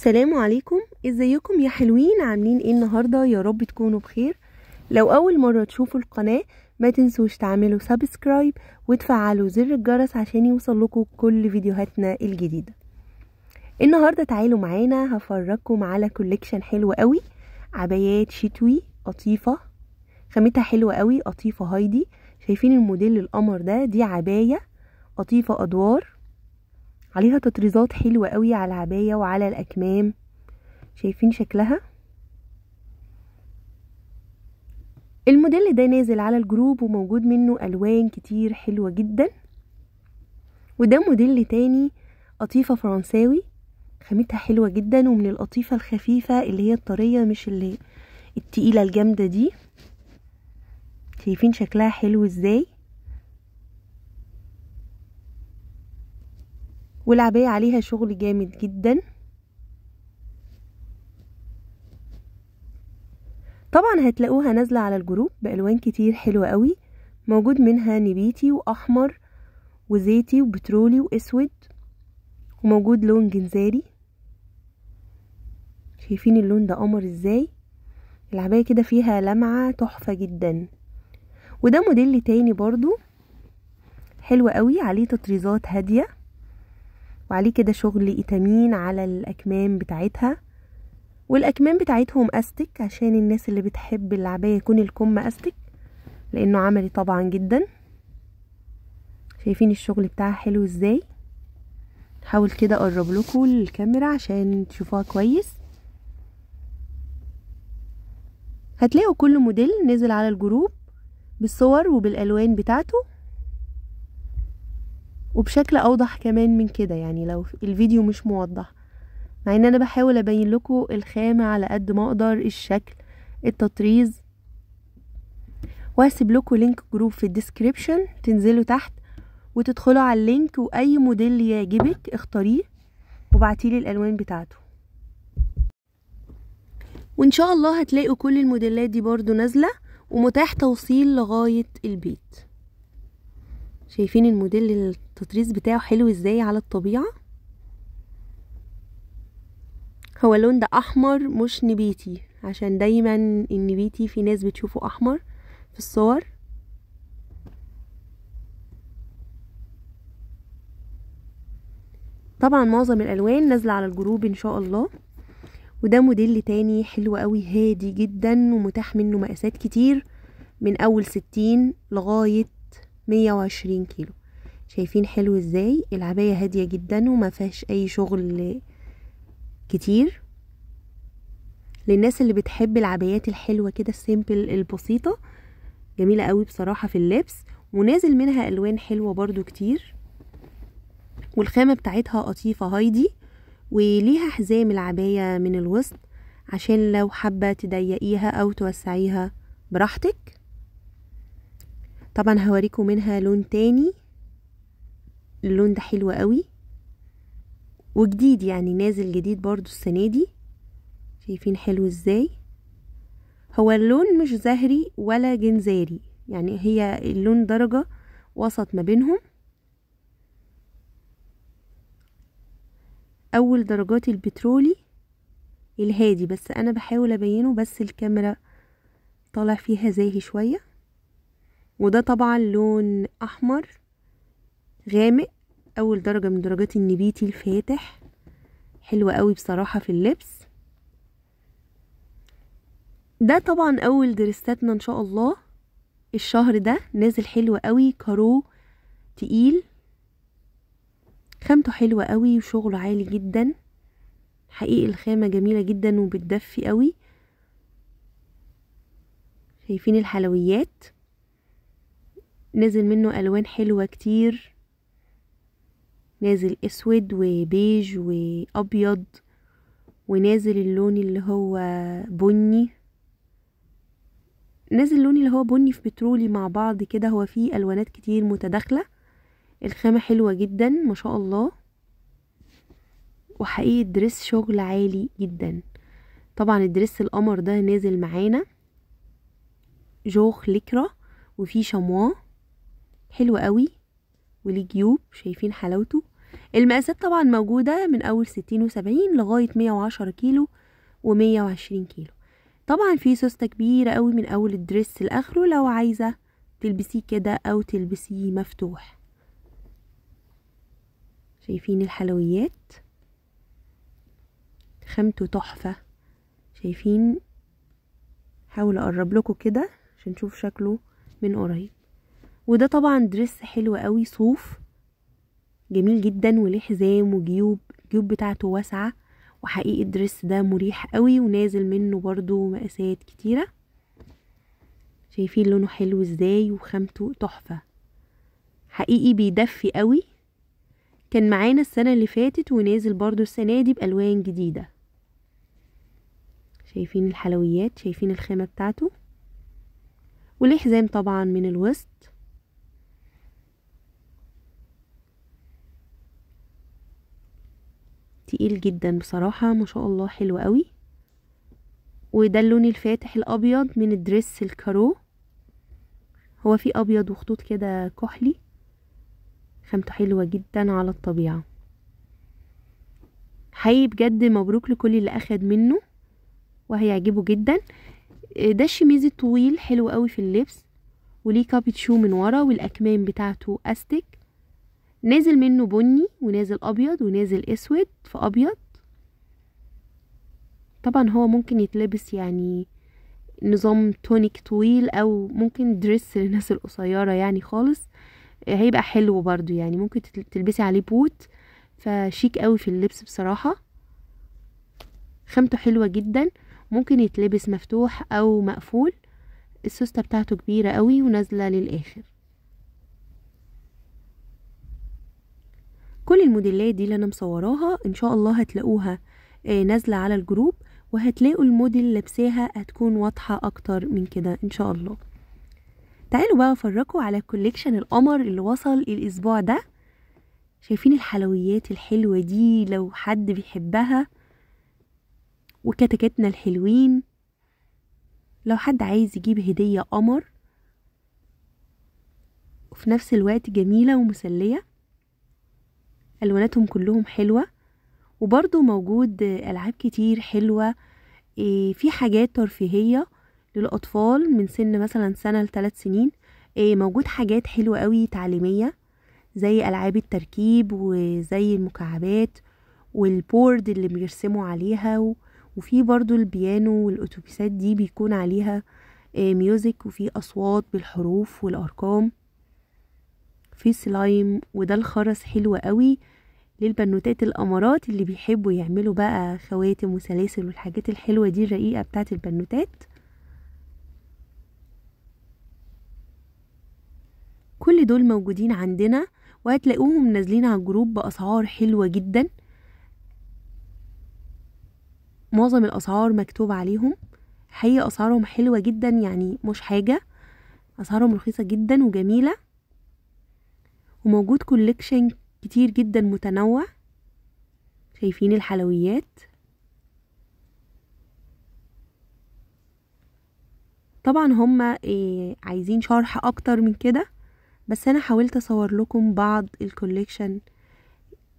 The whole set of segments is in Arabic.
سلام عليكم ازيكم يا حلوين عاملين ايه النهارده يا رب تكونوا بخير لو اول مره تشوفوا القناه ما تنسوش تعملوا سبسكرايب وتفعلوا زر الجرس عشان يوصلكوا كل فيديوهاتنا الجديده النهارده تعالوا معانا هفرجكم على كوليكشن حلو قوي عبايات شتوي قطيفه خامتها حلوه قوي قطيفه هايدي شايفين الموديل القمر ده دي عبايه قطيفه ادوار عليها تطريزات حلوة قوي على العباية وعلى الأكمام شايفين شكلها الموديل ده نازل على الجروب وموجود منه ألوان كتير حلوة جدا وده موديل تاني قطيفة فرنساوي خامتها حلوة جدا ومن القطيفة الخفيفة اللي هي الطرية مش اللي التقيلة الجامدة دي شايفين شكلها حلو ازاي والعباية عليها شغل جامد جدا طبعا هتلاقوها نازلة على الجروب بألوان كتير حلوة قوي موجود منها نبيتي وأحمر وزيتي وبترولي وأسود وموجود لون جنزاري شايفين اللون ده قمر ازاي العباية كده فيها لمعة تحفة جدا وده موديل تاني برضو حلو قوي عليه تطريزات هادية وعليه كده شغل ايتامين على الاكمام بتاعتها والاكمام بتاعتهم استك عشان الناس اللي بتحب العبايه يكون الكم استك لانه عملي طبعا جدا شايفين الشغل بتاعها حلو ازاي حاول كده اقرب لكم الكاميرا عشان تشوفوها كويس هتلاقوا كل موديل نزل على الجروب بالصور وبالالوان بتاعته وبشكل اوضح كمان من كده يعني لو الفيديو مش موضح مع ان انا بحاول ابين لكم الخامة على قد ما اقدر الشكل التطريز وهسيب لكم لينك جروب في الديسكريبشن تنزلوا تحت وتدخلوا على اللينك واي موديل يعجبك اختاريه وبعتيلي الالوان بتاعته وان شاء الله هتلاقوا كل الموديلات دي برضو نازله ومتاح توصيل لغايه البيت شايفين الموديل التطريز بتاعه حلو ازاي على الطبيعة هو اللون ده احمر مش نبيتي عشان دايما النبيتي في ناس بتشوفه احمر في الصور طبعا معظم الالوان نازله على الجروب ان شاء الله وده موديل تاني حلو قوي هادي جدا ومتاح منه مقاسات كتير من اول ستين لغايه مية وعشرين كيلو شايفين حلو ازاي العباية هادية جدا وما فيهاش اي شغل كتير للناس اللي بتحب العبايات الحلوة كده السيمبل البسيطة جميلة قوي بصراحة في اللبس ونازل منها الوان حلوة برضو كتير والخامة بتاعتها قطيفة هايدي وليها حزام العباية من الوسط عشان لو حابة تضيقيها او توسعيها براحتك طبعا هوريكم منها لون تاني اللون ده حلو قوي وجديد يعني نازل جديد برضو السنة دي شايفين حلو ازاي هو اللون مش زهري ولا جنزاري يعني هي اللون درجة وسط ما بينهم اول درجات البترولي الهادي بس انا بحاول ابينه بس الكاميرا طالع فيها زاهي شويه وده طبعا لون أحمر غامق أول درجة من درجات النبيتي الفاتح حلوة قوي بصراحة في اللبس ده طبعا أول درستاتنا إن شاء الله الشهر ده نازل حلو قوي كارو تقيل خامته حلوة قوي وشغله عالي جدا حقيقي الخامة جميلة جدا وبتدفي قوي شايفين الحلويات نازل منه الوان حلوه كتير نازل اسود وبيج وابيض ونازل اللون اللي هو بني نازل اللون اللي هو بني في بترولي مع بعض كده هو فيه الوانات كتير متداخله الخامه حلوه جدا ما شاء الله وحقيقي الدريس شغل عالي جدا طبعا الدريس القمر ده نازل معانا جوخ لكرة وفي شمواه حلو قوي وليه جيوب شايفين حلاوته المقاسات طبعا موجودة من أول ستين وسبعين لغاية مية وعشرة كيلو ومية وعشرين كيلو طبعا في سوستة كبيرة قوي من أول الدرس لآخره لو عايزة تلبسيه كده أو تلبسيه مفتوح شايفين الحلويات خامته تحفة شايفين حاول أقرب لكم كده عشان نشوف شكله من قريب وده طبعا دريس حلو قوي صوف جميل جدا وليه حزام وجيوب الجيوب بتاعته واسعة وحقيقي الدريس ده مريح قوي ونازل منه برضو مقاسات كتيرة شايفين لونه حلو ازاي وخامته تحفة حقيقي بيدفي قوي كان معانا السنة اللي فاتت ونازل برضو السنة دي بألوان جديدة شايفين الحلويات شايفين الخامة بتاعته وليه حزام طبعا من الوسط تقيل جدا بصراحة ما شاء الله حلو قوي وده اللون الفاتح الابيض من الدريس الكارو هو فيه ابيض وخطوط كده كحلي خامته حلوة جدا على الطبيعة حقيقي بجد مبروك لكل اللي اخد منه وهيعجبه جدا ده الشميز الطويل حلو قوي في اللبس وليه كابتشو من ورا والاكمام بتاعته استك نازل منه بني ونازل ابيض ونازل اسود في ابيض طبعا هو ممكن يتلبس يعني نظام تونيك طويل او ممكن دريس للناس القصيره يعني خالص هيبقى حلو برضو يعني ممكن تلبسي عليه بوت فشيك قوي في اللبس بصراحه خامته حلوه جدا ممكن يتلبس مفتوح او مقفول السوسته بتاعته كبيره قوي ونازله للاخر كل الموديلات دي اللي انا مصوراها ان شاء الله هتلاقوها آه، نازله على الجروب وهتلاقوا الموديل لابساها هتكون واضحه اكتر من كده ان شاء الله تعالوا بقى افرجكوا على كوليكشن القمر اللي وصل الاسبوع ده شايفين الحلويات الحلوه دي لو حد بيحبها وكتكاتنا الحلوين لو حد عايز يجيب هديه قمر وفي نفس الوقت جميله ومسليه الواناتهم كلهم حلوه وبرضو موجود العاب كتير حلوه آه، في حاجات ترفيهيه للاطفال من سن مثلا سنه لثلاث سنين آه، موجود حاجات حلوه قوي تعليميه زي العاب التركيب وزي المكعبات والبورد اللي بيرسموا عليها وفي برضو البيانو والاتوبيسات دي بيكون عليها ميوزك آه، وفي اصوات بالحروف والارقام في سلايم وده الخرز حلو قوي للبنوتات الامارات اللي بيحبوا يعملوا بقى خواتم وسلاسل والحاجات الحلوه دي الرقيقه بتاعه البنوتات كل دول موجودين عندنا وهتلاقوهم نازلين على الجروب باسعار حلوه جدا معظم الاسعار مكتوب عليهم حقيقة اسعارهم حلوه جدا يعني مش حاجه اسعارهم رخيصه جدا وجميله وموجود كوليكشن كتير جدا متنوع شايفين الحلويات طبعا هما إيه عايزين شرح اكتر من كده بس انا حاولت اصور لكم بعض الكوليكشن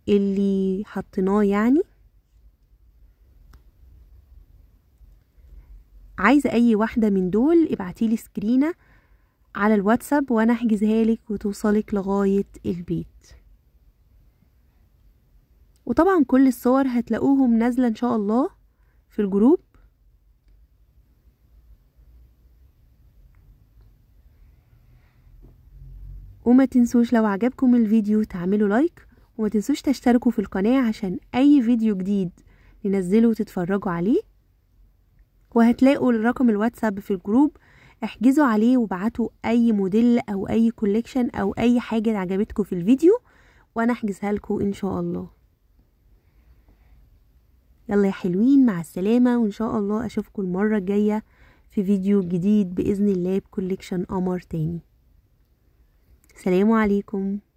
اللي حطيناه يعني عايزه اي واحده من دول ابعتيلي سكرينه على الواتساب وانا احجزها لك وتوصلك لغاية البيت وطبعا كل الصور هتلاقوهم نازلة ان شاء الله في الجروب وما تنسوش لو عجبكم الفيديو تعملوا لايك وما تنسوش تشتركوا في القناة عشان اي فيديو جديد ننزله وتتفرجوا عليه وهتلاقوا رقم الواتساب في الجروب احجزوا عليه وبعتوا اي موديل او اي كوليكشن او اي حاجه عجبتكم في الفيديو وانا احجزها لكم ان شاء الله يلا يا حلوين مع السلامه وان شاء الله اشوفكم المره الجايه في فيديو جديد باذن الله بكوليكشن قمر تاني سلام عليكم